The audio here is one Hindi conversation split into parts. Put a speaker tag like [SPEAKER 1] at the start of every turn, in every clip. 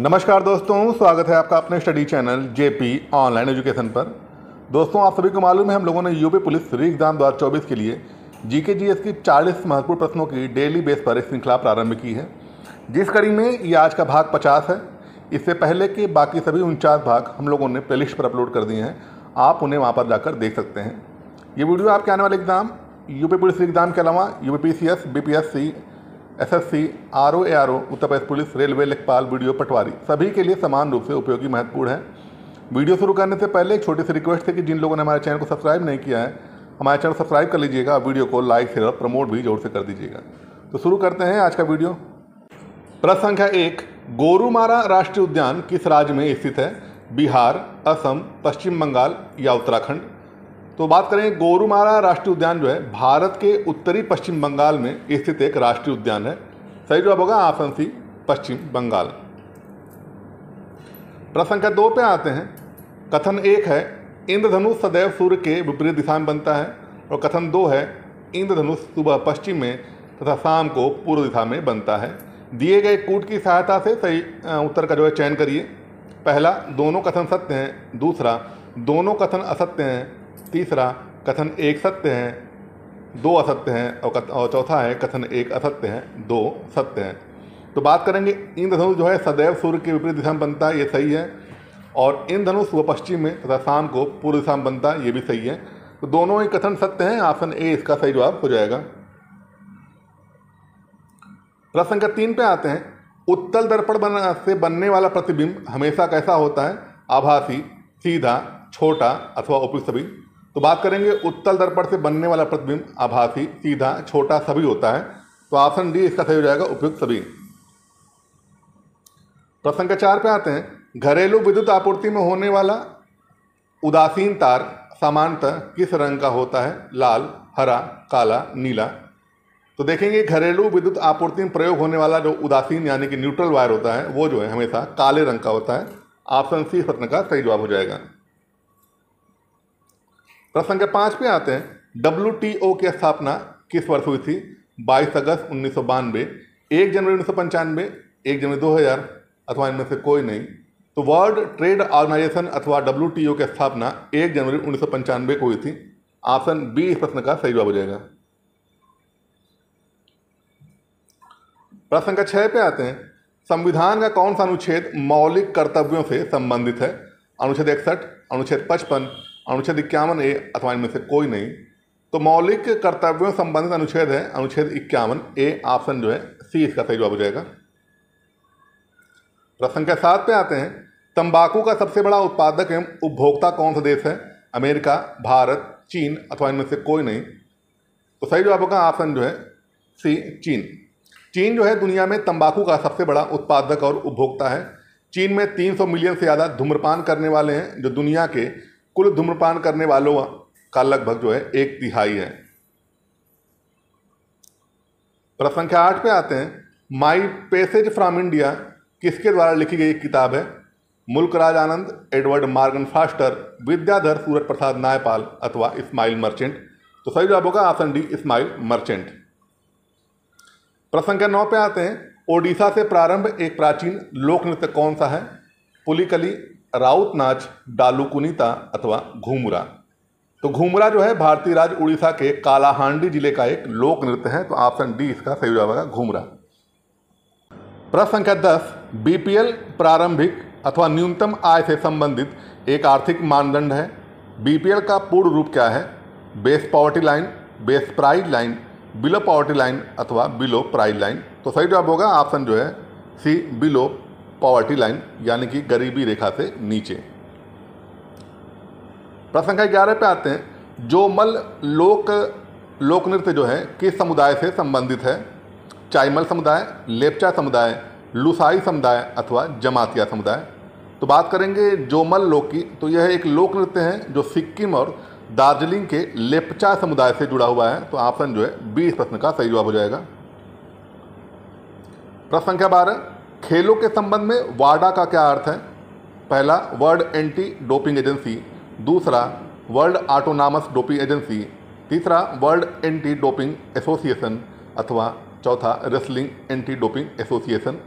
[SPEAKER 1] नमस्कार दोस्तों स्वागत है आपका अपने study channel JP online education पर दोस्तों आप सभी को मालूम है हम लोगों ने यूपी पुलिस री एग्जाम दो हज़ार चौबीस के लिए जी के जी एस की चालीस महत्वपूर्ण प्रश्नों की डेली बेस पर श्रृंखला प्रारंभ की है जिस कड़ी में ये आज का भाग पचास है इससे पहले के बाकी सभी उनचास भाग हम लोगों ने प्लेलिस्ट पर अपलोड कर दिए हैं आप उन्हें वहाँ पर जाकर देख सकते हैं ये वीडियो आपके आने वाले एग्ज़ाम यूपी पुलिस एग्ज़ाम के अलावा U P C S B P S C SSC R O Uttar Pradesh police railway लेखपाल वीडियो पटवारी सभी के लिए समान रूप से उपयोगी महत्वपूर्ण है वीडियो शुरू करने से पहले एक छोटी सी रिक्वेस्ट है कि जिन लोगों ने हमारे चैनल को सब्सक्राइब नहीं किया है हमारे चैनल सब्सक्राइब कर लीजिएगा वीडियो को लाइक शेयर और प्रमोट भी जोर से कर दीजिएगा तो शुरू करते हैं आज का वीडियो प्रश्न संख्या एक गोरुमारा राष्ट्रीय उद्यान किस राज्य में स्थित है बिहार असम पश्चिम बंगाल या उत्तराखंड तो बात करें गोरुमारा राष्ट्रीय उद्यान जो है भारत के उत्तरी पश्चिम बंगाल में स्थित एक राष्ट्रीय उद्यान है सही जवाब होगा आसनसी पश्चिम बंगाल प्रश्न संख्या दो पे आते हैं कथन एक है इंद्रधनुष सदैव सूर्य के विपरीत दिशा में बनता है और कथन दो है इंद्रधनुष सुबह पश्चिम में तथा शाम को पूर्व दिशा में बनता है दिए गए कूट की सहायता से सही उत्तर का जो है चयन करिए पहला दोनों कथन सत्य हैं दूसरा दोनों कथन असत्य हैं तीसरा कथन एक सत्य है दो असत्य हैं और और चौथा है कथन एक असत्य है दो सत्य हैं तो बात करेंगे इंद्रधनुष जो है सदैव सूर्य के विपरीत दिशा में बनता है ये सही है और इंद्रधनुष व पश्चिम में तथा शाम को पूर्व दिशा में बनता है ये भी सही है तो दोनों ही कथन सत्य हैं ऑप्शन ए इसका सही जवाब हो जाएगा प्रश्न संख्या तीन पे आते हैं उत्तल दर्पण बन, से बनने वाला प्रतिबिंब हमेशा कैसा होता है आभासी सीधा छोटा अथवा उपयुक्त सभी तो बात करेंगे उत्तल दर्पण से बनने वाला प्रतिबिंब आभासी सीधा छोटा सभी होता है तो ऑप्शन डी इसका सही हो जाएगा उपयुक्त सभी प्रश्न के चार पे आते हैं घरेलू विद्युत आपूर्ति में होने वाला उदासीन तार सामान्यतः किस रंग का होता है लाल हरा काला नीला तो देखेंगे घरेलू विद्युत आपूर्ति में प्रयोग होने वाला जो उदासीन यानी कि न्यूट्रल वायर होता है वो जो है हमेशा काले रंग का होता है ऑप्शन सी प्रश्न का सही जवाब हो जाएगा प्रश्न संख्या पाँच पे आते हैं डब्ल्यू टी ओ की स्थापना किस वर्ष हुई थी बाईस अगस्त उन्नीस सौ बानवे एक जनवरी उन्नीस सौ पंचानवे एक जनवरी दो हज़ार अथवा इनमें से कोई नहीं तो वर्ल्ड ट्रेड ऑर्गेनाइजेशन अथवा डब्ल्यू टी ओ की स्थापना एक जनवरी उन्नीस सौ पंचानवे को हुई थी ऑप्शन बी इस प्रश्न का सही जवाब हो जाएगा प्रश्न का छः पे आते हैं संविधान का कौन सा अनुच्छेद मौलिक कर्तव्यों से संबंधित है अनुच्छेद इकसठ अनुच्छेद पचपन अनुच्छेद इक्यावन ए अथवा इनमें से कोई नहीं तो मौलिक कर्तव्यों संबंधित अनुच्छेद है अनुच्छेद इक्यावन ए ऑप्शन जो है सी इसका सही जवाब हो जाएगा प्रश्न के सात पे आते हैं तंबाकू का सबसे बड़ा उत्पादक एवं उपभोक्ता कौन सा देश है अमेरिका भारत चीन अथवा इनमें से कोई नहीं तो सही जवाब होगा ऑप्शन जो है सी चीन चीन जो है दुनिया में तंबाकू का सबसे बड़ा उत्पादक और उपभोक्ता है चीन में 300 मिलियन से ज़्यादा धूम्रपान करने वाले हैं जो दुनिया के कुल धूम्रपान करने वालों का लगभग जो है एक तिहाई है प्रश्न संख्या आठ पे आते हैं माई पैसेज फ्रॉम इंडिया किसके द्वारा लिखी गई किताब है Mulk Raj Anand Edward Morgan Forster Vidyadhar Suraj Prasad Naipaul अथवा इस्माइल मर्चेंट तो सही जवाब होगा ऑप्शन डी इस्माइल मर्चेंट प्रश्न संख्या नौ पे आते हैं ओडिशा से प्रारंभ एक प्राचीन लोक नृत्य कौन सा है पुलिकली राउत नाच डालू कुनीता अथवा घूमरा तो घूमरा जो है भारतीय राज्य उड़ीसा के कालाहांडी जिले का एक लोक नृत्य है तो ऑप्शन डी इसका सही जवाब होगा घूमरा प्रश्न संख्या दस बीपीएल प्रारंभिक अथवा न्यूनतम आय से संबंधित एक आर्थिक मानदंड है बीपीएल का पूर्ण रूप क्या है base poverty line base pride line below poverty line अथवा बिलो प्राइड लाइन तो सही जवाब होगा ऑप्शन जो है सी बिलो पॉवर्टी लाइन यानी कि गरीबी रेखा से नीचे प्रश्न संख्या ग्यारह पे आते हैं जो मल लोक लोक नृत्य जो है किस समुदाय से संबंधित है चाईमल समुदाय लेपचा समुदाय लुसाई समुदाय अथवा जमातिया समुदाय तो बात करेंगे जोमल लोक की तो यह एक लोक नृत्य है जो सिक्किम और दार्जिलिंग के लेपचा समुदाय से जुड़ा हुआ है तो ऑप्शन जो है बीस प्रश्न का सही जवाब हो जाएगा प्रश्न संख्या बारह खेलों के संबंध में वाडा का क्या अर्थ है पहला वर्ल्ड एंटी डोपिंग एजेंसी दूसरा वर्ल्ड ऑटोनामस डोपिंग एजेंसी तीसरा वर्ल्ड एंटी डोपिंग एसोसिएशन अथवा चौथा रेसलिंग एंटी डोपिंग एसोसिएशन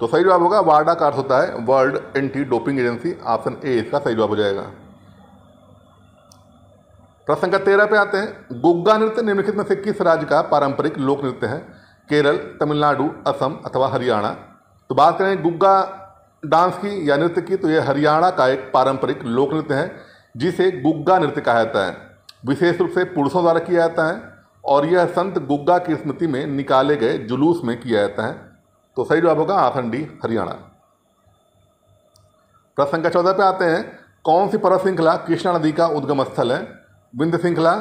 [SPEAKER 1] तो सही जवाब होगा वाडा का अर्थ होता है world anti doping agency option A इसका सही जवाब हो जाएगा प्रश्न का तेरह पे आते हैं गुग्गा नृत्य निम्नलिखित में से किस राज्य का पारंपरिक लोक नृत्य है केरल तमिलनाडु असम अथवा हरियाणा तो बात करें गुग्गा डांस की या नृत्य की तो यह हरियाणा का एक पारंपरिक लोक नृत्य है जिसे गुग्गा नृत्य कहा जाता है विशेष रूप से पुरुषों द्वारा किया जाता है और यह संत गुग्गा की स्मृति में निकाले गए जुलूस में किया जाता है तो सही जवाब होगा आसन हरियाणा प्रश्न संख्या चौदह पे आते हैं कौन सी पर्वत श्रृंखला कृष्णा नदी का उद्गम स्थल है विंध्य श्रृंखला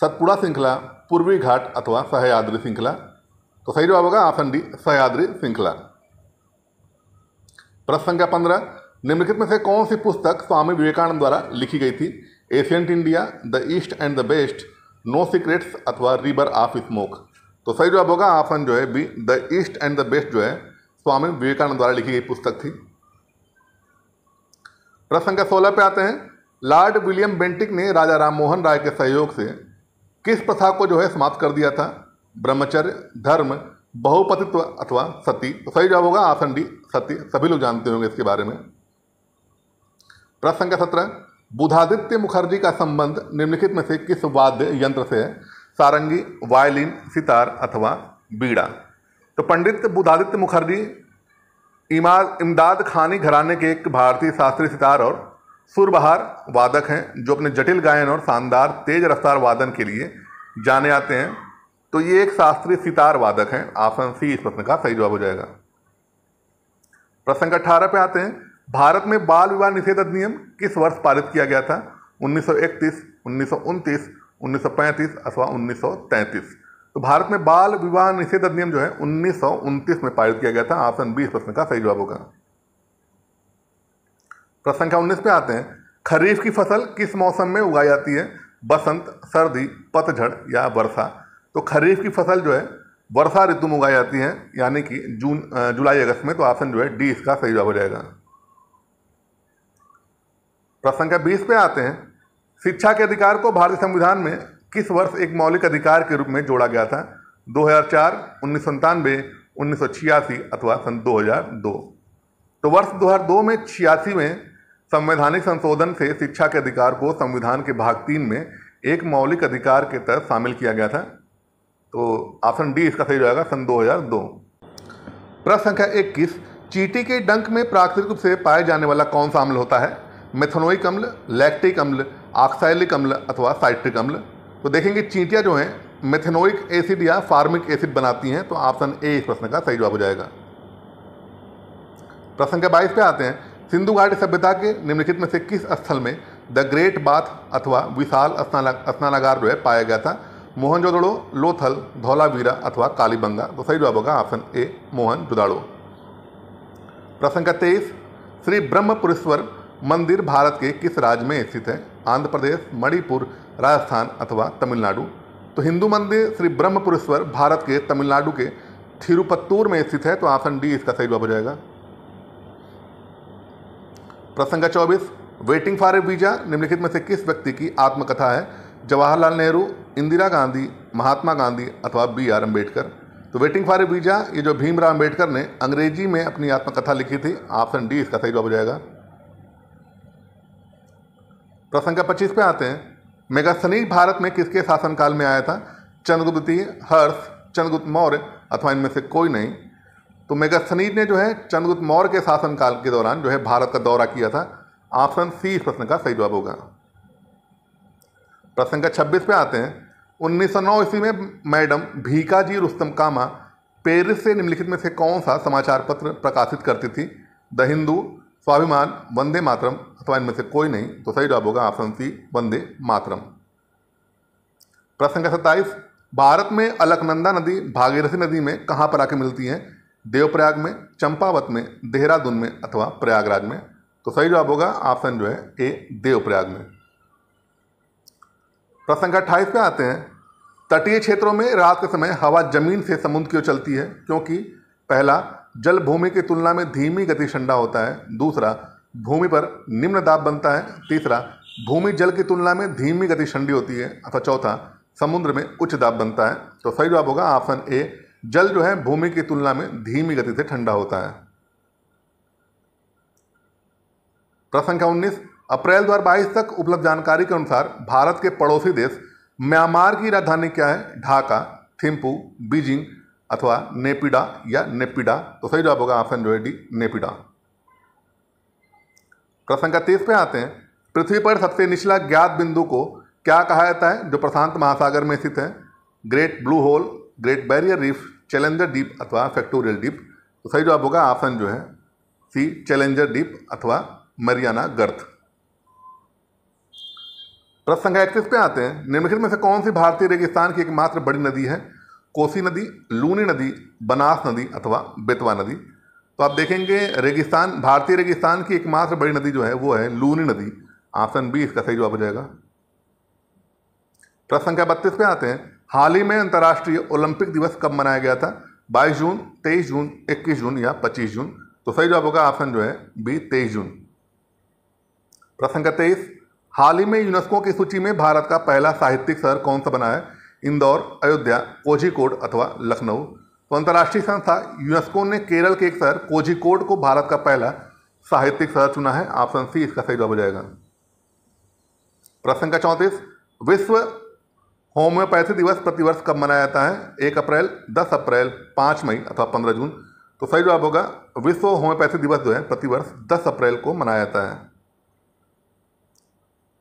[SPEAKER 1] सतपुड़ा श्रृंखला पूर्वी घाट अथवा सहयाद्री श्रृंखला तो सही जवाब होगा आखंडी सहयाद्री श्रृंखला प्रश्न संख्या पंद्रह निम्नलिखित में से कौन सी पुस्तक स्वामी विवेकानंद द्वारा लिखी गई थी ancient India the east and the west no secrets अथवा रिबर ऑफ स्मोक तो सही जवाब होगा ऑप्शन जो है B the east and the west जो है स्वामी विवेकानंद द्वारा लिखी गई पुस्तक थी प्रश्न संख्या सोलह पे आते हैं लॉर्ड विलियम बेंटिक ने राजा राममोहन राय के सहयोग से किस प्रथा को जो है समाप्त कर दिया था ब्रह्मचर्य धर्म बहुपतित्व अथवा सती तो सही जवाब होगा ऑप्शन डी सती सभी लोग जानते होंगे इसके बारे में प्रश्न संख्या सत्रह बुधादित्य मुखर्जी का संबंध निम्नलिखित में से किस वाद्य यंत्र से है सारंगी वायलिन सितार अथवा बीड़ा तो पंडित बुधादित्य मुखर्जी इमा इमदाद खानी घराने के एक भारतीय शास्त्रीय सितार और सुरबहार वादक हैं जो अपने जटिल गायन और शानदार तेज रफ्तार वादन के लिए जाने आते हैं तो ये एक शास्त्रीय सितार वादक हैं ऑप्शन सी इस प्रश्न का सही जवाब हो जाएगा प्रश्न संख्या अठारह पे आते हैं भारत में बाल विवाह निषेध अधिनियम किस वर्ष पारित किया गया था 1931, 1929, 1935 अथवा 1933 तो भारत में बाल विवाह निषेध अधिनियम जो है उन्नीस में पारित किया गया था ऑप्शन बी प्रश्न का सही जवाब होगा प्रश्न संख्या उन्नीस पे आते हैं खरीफ की फसल किस मौसम में उगाई जाती है बसंत सर्दी पतझड़ या वर्षा तो खरीफ की फसल जो है वर्षा ऋतु में उगाई जाती है यानी कि जून जुलाई अगस्त में तो ऑप्शन जो है डी इसका सही जवाब हो जाएगा प्रश्न संख्या बीस पे आते हैं शिक्षा के अधिकार को भारतीय संविधान में किस वर्ष एक मौलिक अधिकार के रूप में जोड़ा गया था 2004, उन्नीस सौ सन्तानवे उन्नीस सौ छियासी अथवा सन 2002 तो वर्ष 2002 में छियासी में संवैधानिक संशोधन से शिक्षा के अधिकार को संविधान के भाग तीन में एक मौलिक अधिकार के तहत शामिल किया गया था तो ऑप्शन डी इसका सही रहेगा सन 2002 प्रश्न संख्या इक्कीस चीटी के डंक में प्राकृतिक रूप से पाया जाने वाला कौन सा अम्ल होता है मेथनोइक अम्ल लैक्टिक अम्ल ऑक्साइलिक अम्ल अथवा साइट्रिक अम्ल तो देखेंगे चींटियाँ जो हैं मेथेनोइक एसिड या फार्मिक एसिड बनाती हैं तो ऑप्शन ए इस प्रश्न का सही जवाब हो जाएगा प्रश्न संख्या बाईस पे आते हैं सिंधु घाटी सभ्यता के निम्नलिखित में से किस स्थल में द ग्रेट बाथ अथवा विशाल स्नानागार जो है पाया गया था मोहनजोदड़ो लोथल धौलावीरा अथवा कालीबंगा तो सही जवाब होगा ऑप्शन ए मोहन जुदाड़ो प्रश्न का तेईस श्री ब्रह्मपुरेश्वर मंदिर भारत के किस राज्य में स्थित है आंध्र प्रदेश मणिपुर राजस्थान अथवा तमिलनाडु तो हिंदू मंदिर श्री ब्रह्मपुरेश्वर भारत के तमिलनाडु के थिरुपत्तूर में स्थित है तो ऑप्शन डी इसका सही जवाब हो जाएगा प्रश्न का चौबीस वेटिंग फॉर ए वीजा निम्नलिखित में से किस व्यक्ति की आत्मकथा है जवाहरलाल नेहरू इंदिरा गांधी महात्मा गांधी अथवा बी आर अम्बेडकर तो वेटिंग फॉर ए वीजा ये जो भीमराव अम्बेडकर ने अंग्रेजी में अपनी आत्मकथा लिखी थी ऑप्शन डी इसका सही जवाब हो जाएगा प्रश्न का पच्चीस पे आते हैं मेगास्थनी भारत में किसके शासनकाल में आया था चंद्रगुप्त हर्ष चंद्रगुप्त मौर्य अथवा इनमें से कोई नहीं तो मेगास्थनी ने जो है चंद्रगुप्त मौर्य के शासनकाल के दौरान जो है भारत का दौरा किया था ऑप्शन सी इस प्रश्न का सही जवाब होगा प्रश्न का छब्बीस पे आते हैं उन्नीस सौ नौ ईस्वी में मैडम भीकाजी रुस्तम कामा पेरिस से निम्नलिखित में से कौन सा समाचार पत्र प्रकाशित करती थी द हिंदू स्वाभिमान वंदे मातरम अथवा इनमें से कोई नहीं तो सही जवाब होगा ऑप्शन सी वंदे मातरम प्रश्न सत्ताईस भारत में अलकनंदा नदी भागीरथी नदी में कहाँ पर आके मिलती है देवप्रयाग में चंपावत में देहरादून में अथवा प्रयागराज में तो सही जवाब होगा ऑप्शन जो है ए देवप्रयाग में प्रसंग अट्ठाईस में आते हैं तटीय क्षेत्रों में रात के समय हवा जमीन से समुद्र की ओर चलती है क्योंकि पहला जल भूमि की तुलना में धीमी गति ठंडा होता है दूसरा भूमि पर निम्न दाब बनता है तीसरा भूमि जल की तुलना में धीमी गति ठंडी होती है अथवा चौथा समुद्र में उच्च दाब बनता है तो सही जवाब होगा ऑप्शन ए जल जो है भूमि की तुलना में धीमी गति से ठंडा होता है प्रश्न संख्या उन्नीस अप्रैल 2022 तक उपलब्ध जानकारी के अनुसार भारत के पड़ोसी देश म्यांमार की राजधानी क्या है ढाका थिम्पू बीजिंग अथवा नेपिडा या नेपिडा तो सही जवाब होगा ऑप्शन जो है डी नेपिडा प्रश्न का तीस पे आते हैं पृथ्वी पर सबसे निचला ज्ञात बिंदु को क्या कहा जाता है जो प्रशांत महासागर में स्थित है great blue hole great barrier reef challenger deep अथवा फैक्टोरियल डीप तो सही जवाब होगा ऑप्शन जो है सी चैलेंजर डीप अथवा मरियाना गर्थ प्रश्न संख्या इकतीस पे आते हैं निम्नलिखित में से कौन सी भारतीय रेगिस्तान की एकमात्र बड़ी नदी है कोसी नदी लूनी नदी बनास नदी अथवा बेतवा नदी तो आप देखेंगे रेगिस्तान भारतीय रेगिस्तान की एकमात्र बड़ी नदी जो है वो है लूनी नदी ऑप्शन बी इसका सही जवाब हो जाएगा प्रश्न संख्या बत्तीस पे आते हैं हाल ही में अंतर्राष्ट्रीय ओलंपिक दिवस कब मनाया गया था 22 जून 23 जून 21 जून या 25 जून तो सही जवाब होगा ऑप्शन जो है बी 23 जून प्रश्न संख्या तेईस हाल ही में यूनेस्को की सूची में भारत का पहला साहित्यिक शहर कौन सा बना है इंदौर अयोध्या कोझिकोड अथवा लखनऊ तो अंतर्राष्ट्रीय संस्था यूनेस्को ने केरल के एक शहर कोझिकोड को भारत का पहला साहित्यिक शहर चुना है ऑप्शन सी इसका सही जवाब हो जाएगा प्रश्न का चौंतीस विश्व होम्योपैथी दिवस प्रतिवर्ष कब मनाया जाता है एक अप्रैल दस अप्रैल पाँच मई अथवा पंद्रह जून तो सही जवाब होगा विश्व होम्योपैथी दिवस जो है प्रतिवर्ष दस अप्रैल को मनाया जाता है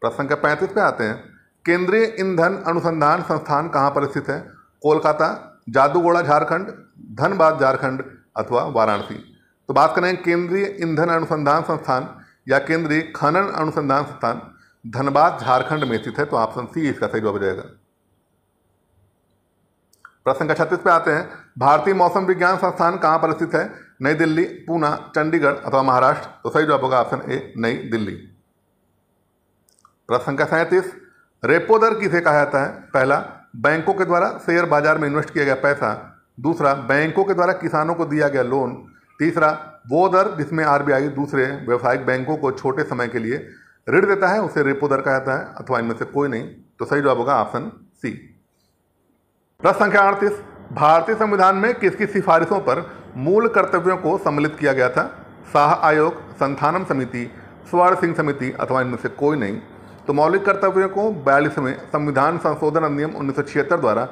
[SPEAKER 1] प्रश्न संख्या पैंतीस पे आते हैं केंद्रीय ईंधन अनुसंधान संस्थान कहाँ पर स्थित है कोलकाता जादूगोड़ा झारखंड धनबाद झारखंड अथवा वाराणसी तो बात करें केंद्रीय ईंधन अनुसंधान संस्थान या केंद्रीय खनन अनुसंधान संस्थान धनबाद झारखंड में स्थित है तो ऑप्शन सी इसका सही जवाब जाएगा प्रश्न संख्या छत्तीस पे आते हैं भारतीय मौसम विज्ञान संस्थान कहाँ पर स्थित है नई दिल्ली पूना चंडीगढ़ अथवा महाराष्ट्र तो सही जवाब होगा ऑप्शन ए नई दिल्ली प्रश्न संख्या सैंतीस रेपो दर किसे कहा जाता है पहला बैंकों के द्वारा शेयर बाजार में इन्वेस्ट किया गया पैसा दूसरा बैंकों के द्वारा किसानों को दिया गया लोन तीसरा वो दर जिसमें आरबीआई दूसरे व्यावसायिक बैंकों को छोटे समय के लिए ऋण देता है उसे रेपो दर कहा जाता है अथवा इनमें से कोई नहीं तो सही जवाब होगा ऑप्शन सी प्रश्न संख्या अड़तीस भारतीय संविधान में किसकी सिफारिशों पर मूल कर्तव्यों को सम्मिलित किया गया था शाह आयोग संथानम समिति स्वर्ण सिंह समिति अथवा इनमें से कोई नहीं तो मौलिक कर्तव्यों को बयालीसवें संविधान संशोधन अधिनियम उन्नीस द्वारा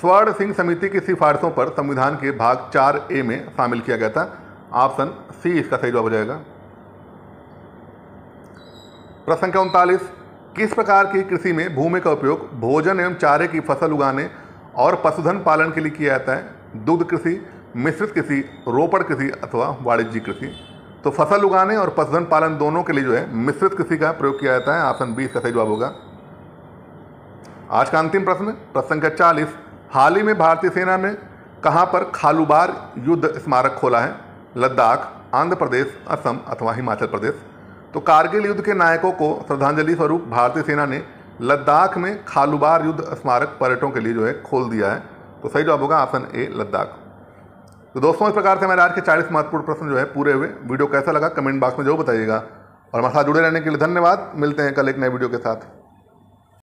[SPEAKER 1] स्वर्ण सिंह समिति की सिफारिशों पर संविधान के भाग चार ए में शामिल किया गया था ऑप्शन सी इसका सही जवाब हो जाएगा प्रश्न संख्या उनतालीस किस प्रकार की कृषि में भूमि का उपयोग भोजन एवं चारे की फसल उगाने और पशुधन पालन के लिए किया जाता है दुग्ध कृषि मिश्रित कृषि रोपड़ कृषि अथवा वाणिज्यिक कृषि तो फसल उगाने और पशुधन पालन दोनों के लिए जो है मिश्रित कृषि का प्रयोग किया जाता है ऑप्शन बी का सही जवाब होगा आज का अंतिम प्रश्न प्रश्न संख्या चालीस हाल ही में भारतीय सेना ने कहाँ पर खालूबार युद्ध स्मारक खोला है लद्दाख आंध्र प्रदेश असम अथवा हिमाचल प्रदेश तो कारगिल युद्ध के नायकों को श्रद्धांजलि स्वरूप भारतीय सेना ने लद्दाख में खालूबार युद्ध स्मारक पर्यटकों के लिए जो है खोल दिया है तो सही जवाब होगा ऑप्शन ए लद्दाख तो दोस्तों इस प्रकार से हमारे आज के चालीस महत्वपूर्ण प्रश्न जो है पूरे हुए वीडियो कैसा लगा कमेंट बॉक्स में जरूर बताइएगा और हमारे साथ जुड़े रहने के लिए धन्यवाद मिलते हैं कल एक नए वीडियो के साथ